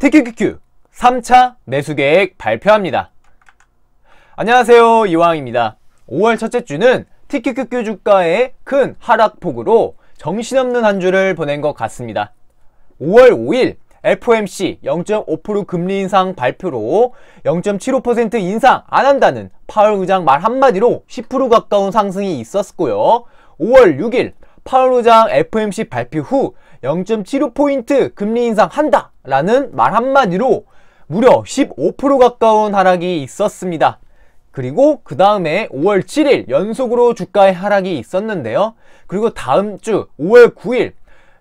TQQQ 3차 매수계획 발표합니다. 안녕하세요. 이왕입니다. 5월 첫째 주는 TQQQ 주가의 큰 하락폭으로 정신없는 한 주를 보낸 것 같습니다. 5월 5일 FOMC 0.5% 금리 인상 발표로 0.75% 인상 안 한다는 파월 의장 말 한마디로 10% 가까운 상승이 있었고요. 5월 6일 파울로장 FMC 발표 후 0.75포인트 금리 인상한다 라는 말 한마디로 무려 15% 가까운 하락이 있었습니다. 그리고 그 다음에 5월 7일 연속으로 주가의 하락이 있었는데요. 그리고 다음 주 5월 9일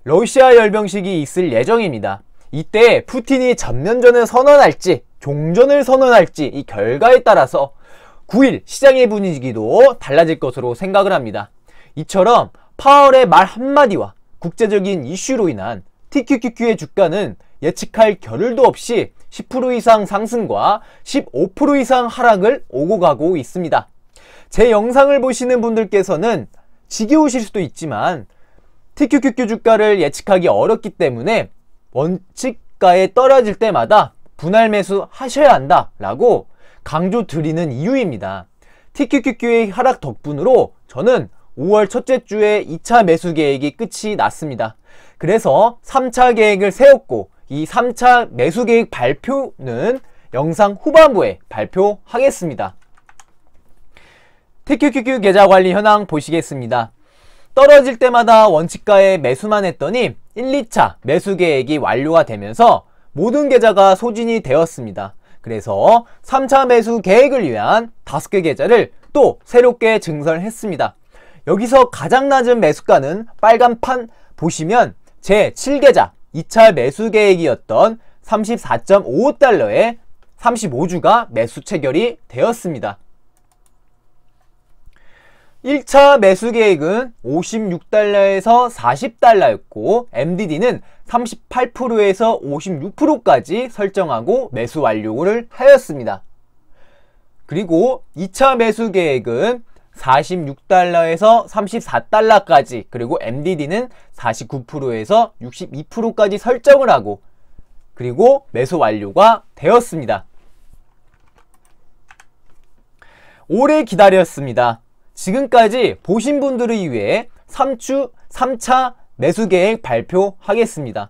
러시아 열병식이 있을 예정입니다. 이때 푸틴이 전면전을 선언할지 종전을 선언할지 이 결과에 따라서 9일 시장의 분위기도 달라질 것으로 생각을 합니다. 이처럼 파월의 말 한마디와 국제적인 이슈로 인한 TQQQ의 주가는 예측할 겨를도 없이 10% 이상 상승과 15% 이상 하락을 오고 가고 있습니다. 제 영상을 보시는 분들께서는 지겨우실 수도 있지만 TQQQ 주가를 예측하기 어렵기 때문에 원칙가에 떨어질 때마다 분할 매수 하셔야 한다 라고 강조 드리는 이유입니다. TQQQ의 하락 덕분으로 저는 5월 첫째 주에 2차 매수 계획이 끝이 났습니다. 그래서 3차 계획을 세웠고 이 3차 매수 계획 발표는 영상 후반부에 발표하겠습니다. TQQQ 계좌 관리 현황 보시겠습니다. 떨어질 때마다 원칙가에 매수만 했더니 1, 2차 매수 계획이 완료가 되면서 모든 계좌가 소진이 되었습니다. 그래서 3차 매수 계획을 위한 5개 계좌를 또 새롭게 증설했습니다. 여기서 가장 낮은 매수가는 빨간판 보시면 제 7계좌 2차 매수 계획이었던 34.55달러에 35주가 매수 체결이 되었습니다. 1차 매수 계획은 56달러에서 40달러였고 MDD는 38%에서 56%까지 설정하고 매수 완료를 하였습니다. 그리고 2차 매수 계획은 46달러에서 34달러까지 그리고 MDD는 49%에서 62%까지 설정을 하고 그리고 매수 완료가 되었습니다. 오래 기다렸습니다. 지금까지 보신 분들을 위해 3주 3차 매수 계획 발표하겠습니다.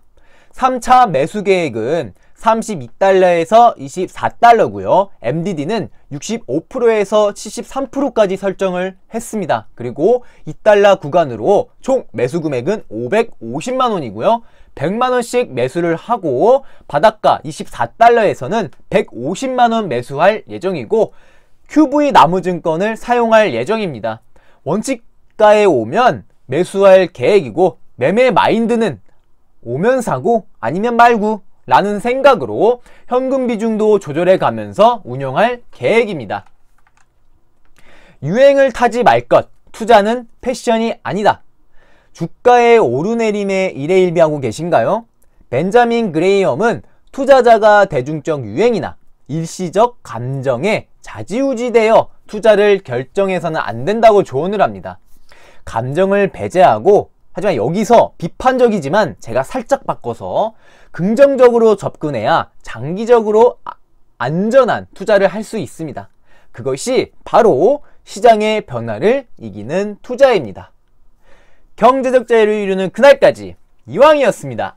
3차 매수 계획은 32달러에서 24달러고요. MDD는 65%에서 73%까지 설정을 했습니다. 그리고 2달러 구간으로 총 매수 금액은 550만 원이고요. 100만 원씩 매수를 하고 바닷가 24달러에서는 150만 원 매수할 예정이고 QV 나무증권을 사용할 예정입니다. 원칙가에 오면 매수할 계획이고 매매 마인드는 오면 사고 아니면 말고 라는 생각으로 현금 비중도 조절해 가면서 운영할 계획입니다. 유행을 타지 말 것, 투자는 패션이 아니다. 주가의 오르내림에 일해일비하고 계신가요? 벤자민 그레이엄은 투자자가 대중적 유행이나 일시적 감정에 자지우지되어 투자를 결정해서는 안 된다고 조언을 합니다. 감정을 배제하고 하지만 여기서 비판적이지만 제가 살짝 바꿔서 긍정적으로 접근해야 장기적으로 아, 안전한 투자를 할 수 있습니다. 그것이 바로 시장의 변화를 이기는 투자입니다. 경제적 자유를 이루는 그날까지 이왕이었습니다.